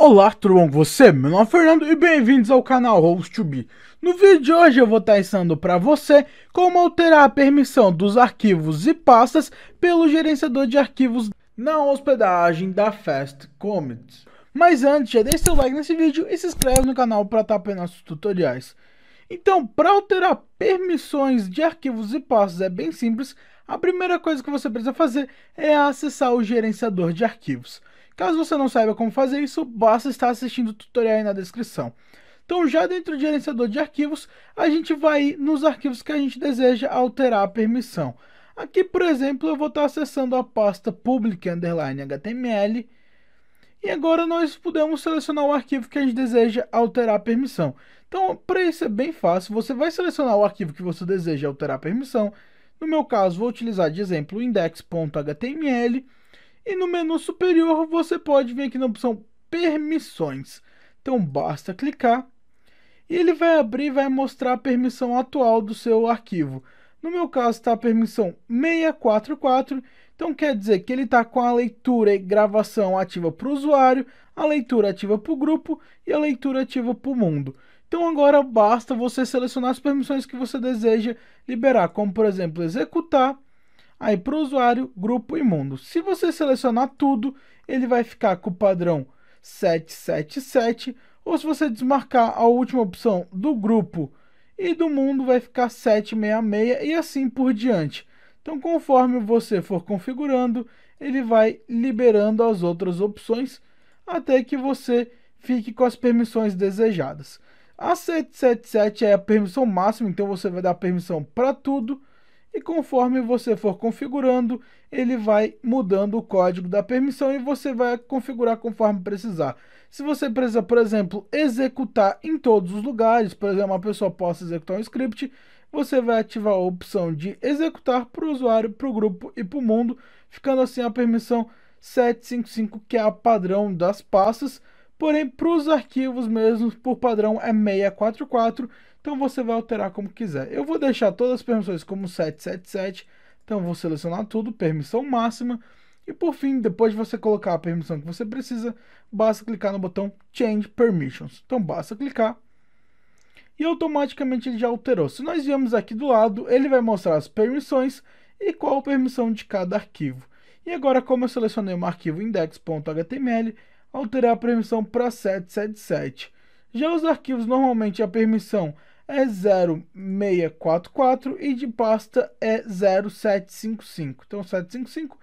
Olá, tudo bom com você? Meu nome é Fernando e bem-vindos ao canal host 2 b No vídeo de hoje eu vou estar ensinando para você como alterar a permissão dos arquivos e pastas pelo gerenciador de arquivos na hospedagem da Fast Comet. Mas antes, já deixe seu like nesse vídeo e se inscreve no canal para estar apoiando nossos tutoriais. Então, para alterar permissões de arquivos e pastas é bem simples, a primeira coisa que você precisa fazer é acessar o gerenciador de arquivos. Caso você não saiba como fazer isso, basta estar assistindo o tutorial aí na descrição. Então já dentro do gerenciador de arquivos, a gente vai nos arquivos que a gente deseja alterar a permissão. Aqui, por exemplo, eu vou estar acessando a pasta public underline html e agora nós podemos selecionar o arquivo que a gente deseja alterar a permissão. Então, para isso é bem fácil, você vai selecionar o arquivo que você deseja alterar a permissão. No meu caso, vou utilizar de exemplo index.html e no menu superior você pode vir aqui na opção permissões. Então basta clicar e ele vai abrir e vai mostrar a permissão atual do seu arquivo. No meu caso está a permissão 644, então quer dizer que ele está com a leitura e gravação ativa para o usuário, a leitura ativa para o grupo e a leitura ativa para o mundo. Então agora basta você selecionar as permissões que você deseja liberar, como por exemplo executar, aí para o usuário, grupo e mundo. Se você selecionar tudo, ele vai ficar com o padrão 777, ou se você desmarcar a última opção do grupo e do mundo, vai ficar 766 e assim por diante. Então, conforme você for configurando, ele vai liberando as outras opções até que você fique com as permissões desejadas. A 777 é a permissão máxima, então você vai dar permissão para tudo e conforme você for configurando, ele vai mudando o código da permissão e você vai configurar conforme precisar. Se você precisa, por exemplo, executar em todos os lugares, por exemplo, uma pessoa possa executar um script, você vai ativar a opção de executar para o usuário, para o grupo e para o mundo, ficando assim a permissão 755, que é a padrão das pastas, porém para os arquivos mesmos, por padrão é 644, então você vai alterar como quiser. Eu vou deixar todas as permissões como 777. Então vou selecionar tudo, permissão máxima. E por fim, depois de você colocar a permissão que você precisa, basta clicar no botão Change Permissions. Então basta clicar e automaticamente ele já alterou. Se nós viemos aqui do lado, ele vai mostrar as permissões e qual a permissão de cada arquivo. E agora, como eu selecionei um arquivo index.html, alterei a permissão para 777. Já os arquivos, normalmente a permissão é 0644 e de pasta é 0755. Então 755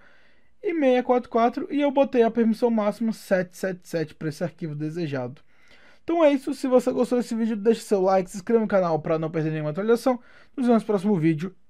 e 644 e eu botei a permissão máxima 777 para esse arquivo desejado. Então é isso, se você gostou desse vídeo, deixe seu like, se inscreva no canal para não perder nenhuma atualização. Nos vemos no próximo vídeo.